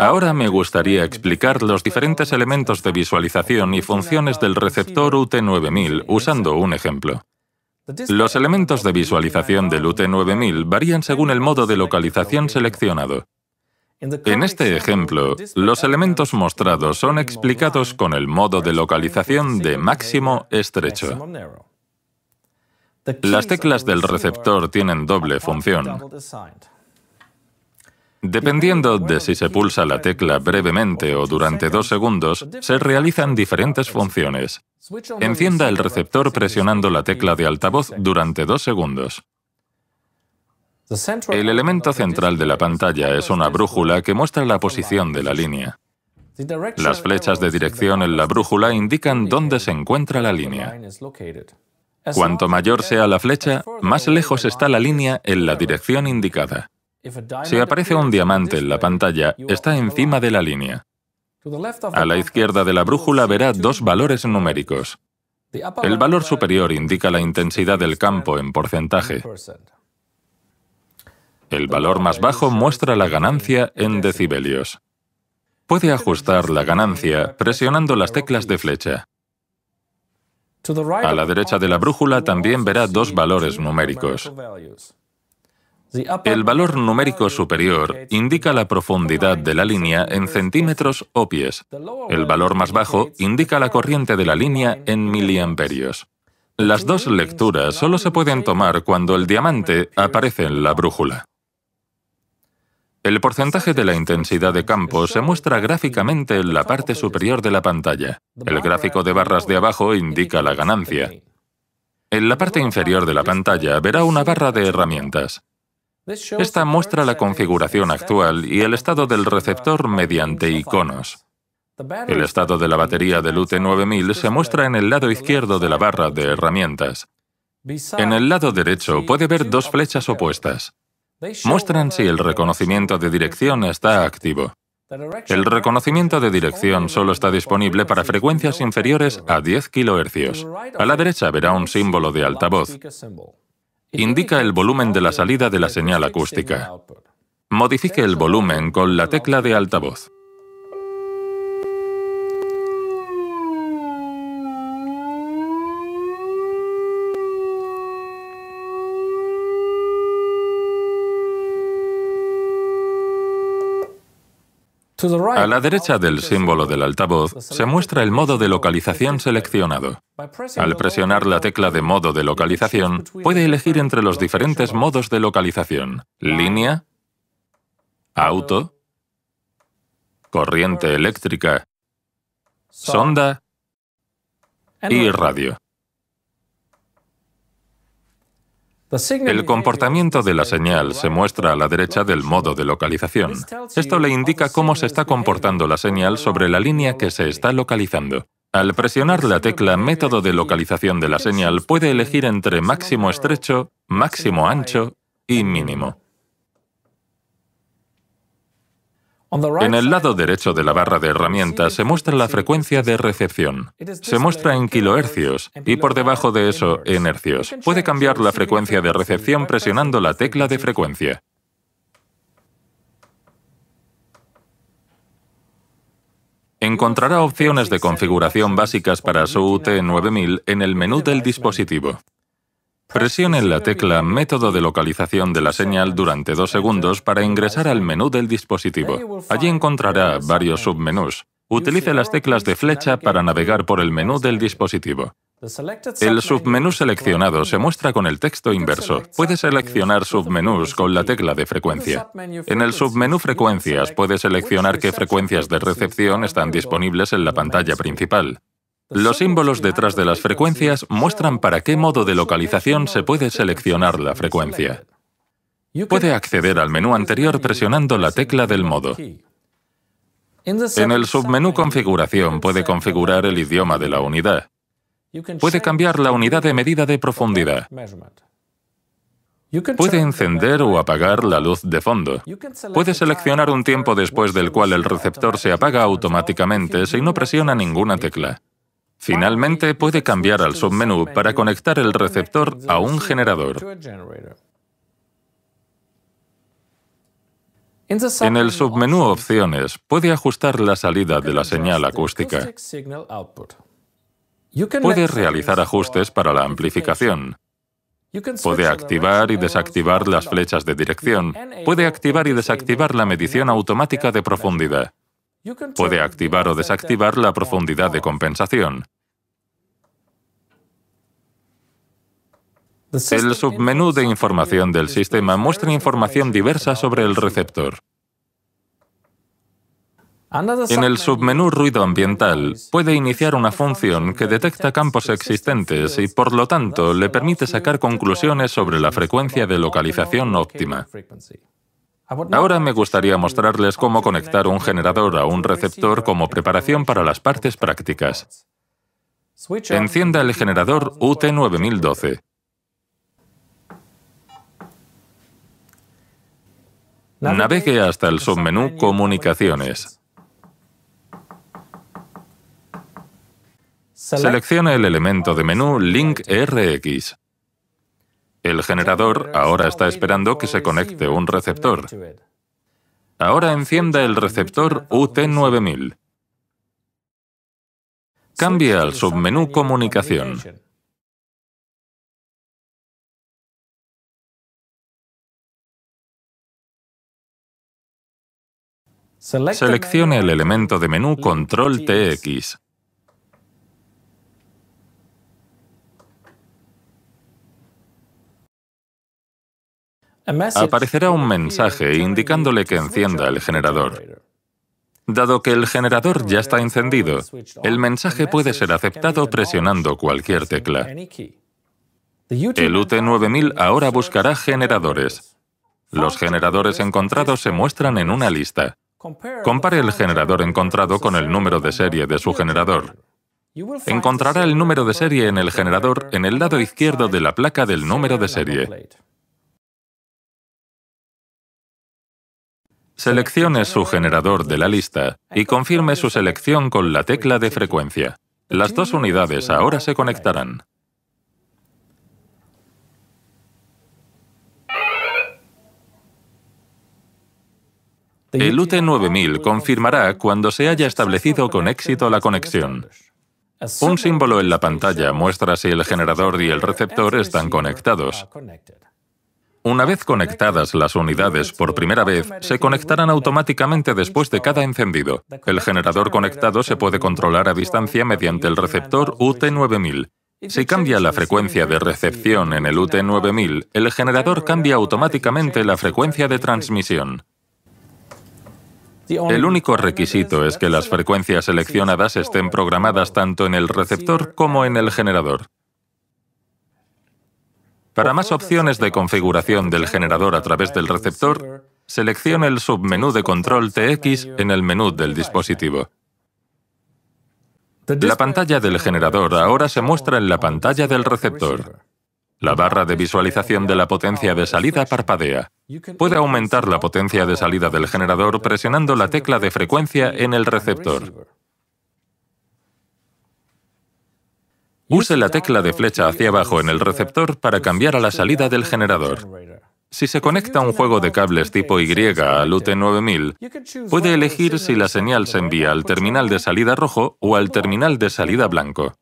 Ahora me gustaría explicar los diferentes elementos de visualización y funciones del receptor UT9000 usando un ejemplo. Los elementos de visualización del UT9000 varían según el modo de localización seleccionado. En este ejemplo, los elementos mostrados son explicados con el modo de localización de máximo estrecho. Las teclas del receptor tienen doble función. Dependiendo de si se pulsa la tecla brevemente o durante dos segundos, se realizan diferentes funciones. Encienda el receptor presionando la tecla de altavoz durante dos segundos. El elemento central de la pantalla es una brújula que muestra la posición de la línea. Las flechas de dirección en la brújula indican dónde se encuentra la línea. Cuanto mayor sea la flecha, más lejos está la línea en la dirección indicada. Si aparece un diamante en la pantalla, está encima de la línea. A la izquierda de la brújula verá dos valores numéricos. El valor superior indica la intensidad del campo en porcentaje. El valor más bajo muestra la ganancia en decibelios. Puede ajustar la ganancia presionando las teclas de flecha. A la derecha de la brújula también verá dos valores numéricos. El valor numérico superior indica la profundidad de la línea en centímetros o pies. El valor más bajo indica la corriente de la línea en miliamperios. Las dos lecturas solo se pueden tomar cuando el diamante aparece en la brújula. El porcentaje de la intensidad de campo se muestra gráficamente en la parte superior de la pantalla. El gráfico de barras de abajo indica la ganancia. En la parte inferior de la pantalla verá una barra de herramientas. Esta muestra la configuración actual y el estado del receptor mediante iconos. El estado de la batería del UT9000 se muestra en el lado izquierdo de la barra de herramientas. En el lado derecho puede ver dos flechas opuestas. Muestran si el reconocimiento de dirección está activo. El reconocimiento de dirección solo está disponible para frecuencias inferiores a 10 kHz. A la derecha verá un símbolo de altavoz indica el volumen de la salida de la señal acústica. Modifique el volumen con la tecla de altavoz. A la derecha del símbolo del altavoz se muestra el modo de localización seleccionado. Al presionar la tecla de modo de localización, puede elegir entre los diferentes modos de localización. Línea, auto, corriente eléctrica, sonda y radio. El comportamiento de la señal se muestra a la derecha del modo de localización. Esto le indica cómo se está comportando la señal sobre la línea que se está localizando. Al presionar la tecla Método de localización de la señal puede elegir entre máximo estrecho, máximo ancho y mínimo. En el lado derecho de la barra de herramientas se muestra la frecuencia de recepción. Se muestra en kilohercios y por debajo de eso en hercios. Puede cambiar la frecuencia de recepción presionando la tecla de frecuencia. Encontrará opciones de configuración básicas para su UT9000 en el menú del dispositivo. Presione la tecla Método de localización de la señal durante dos segundos para ingresar al menú del dispositivo. Allí encontrará varios submenús. Utilice las teclas de flecha para navegar por el menú del dispositivo. El submenú seleccionado se muestra con el texto inverso. Puede seleccionar submenús con la tecla de frecuencia. En el submenú Frecuencias puede seleccionar qué frecuencias de recepción están disponibles en la pantalla principal. Los símbolos detrás de las frecuencias muestran para qué modo de localización se puede seleccionar la frecuencia. Puede acceder al menú anterior presionando la tecla del modo. En el submenú Configuración puede configurar el idioma de la unidad. Puede cambiar la unidad de medida de profundidad. Puede encender o apagar la luz de fondo. Puede seleccionar un tiempo después del cual el receptor se apaga automáticamente si no presiona ninguna tecla. Finalmente puede cambiar al submenú para conectar el receptor a un generador. En el submenú Opciones puede ajustar la salida de la señal acústica. Puede realizar ajustes para la amplificación. Puede activar y desactivar las flechas de dirección. Puede activar y desactivar la medición automática de profundidad. Puede activar o desactivar la profundidad de compensación. El submenú de información del sistema muestra información diversa sobre el receptor. En el submenú ruido ambiental puede iniciar una función que detecta campos existentes y por lo tanto le permite sacar conclusiones sobre la frecuencia de localización óptima. Ahora me gustaría mostrarles cómo conectar un generador a un receptor como preparación para las partes prácticas. Encienda el generador UT9012. Navegue hasta el submenú Comunicaciones. Seleccione el elemento de menú Link RX. El generador ahora está esperando que se conecte un receptor. Ahora encienda el receptor UT9000. Cambie al submenú Comunicación. Seleccione el elemento de menú Control TX. aparecerá un mensaje indicándole que encienda el generador. Dado que el generador ya está encendido, el mensaje puede ser aceptado presionando cualquier tecla. El UT9000 ahora buscará generadores. Los generadores encontrados se muestran en una lista. Compare el generador encontrado con el número de serie de su generador. Encontrará el número de serie en el generador en el lado izquierdo de la placa del número de serie. Seleccione su generador de la lista y confirme su selección con la tecla de frecuencia. Las dos unidades ahora se conectarán. El UT9000 confirmará cuando se haya establecido con éxito la conexión. Un símbolo en la pantalla muestra si el generador y el receptor están conectados. Una vez conectadas las unidades por primera vez, se conectarán automáticamente después de cada encendido. El generador conectado se puede controlar a distancia mediante el receptor UT9000. Si cambia la frecuencia de recepción en el UT9000, el generador cambia automáticamente la frecuencia de transmisión. El único requisito es que las frecuencias seleccionadas estén programadas tanto en el receptor como en el generador. Para más opciones de configuración del generador a través del receptor, seleccione el submenú de control TX en el menú del dispositivo. La pantalla del generador ahora se muestra en la pantalla del receptor. La barra de visualización de la potencia de salida parpadea. Puede aumentar la potencia de salida del generador presionando la tecla de frecuencia en el receptor. Use la tecla de flecha hacia abajo en el receptor para cambiar a la salida del generador. Si se conecta un juego de cables tipo Y al UT9000, puede elegir si la señal se envía al terminal de salida rojo o al terminal de salida blanco.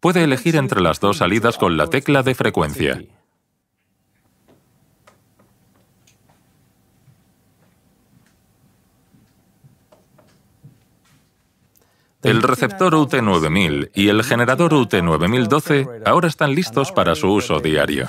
Puede elegir entre las dos salidas con la tecla de frecuencia. El receptor UT9000 y el generador UT9012 ahora están listos para su uso diario.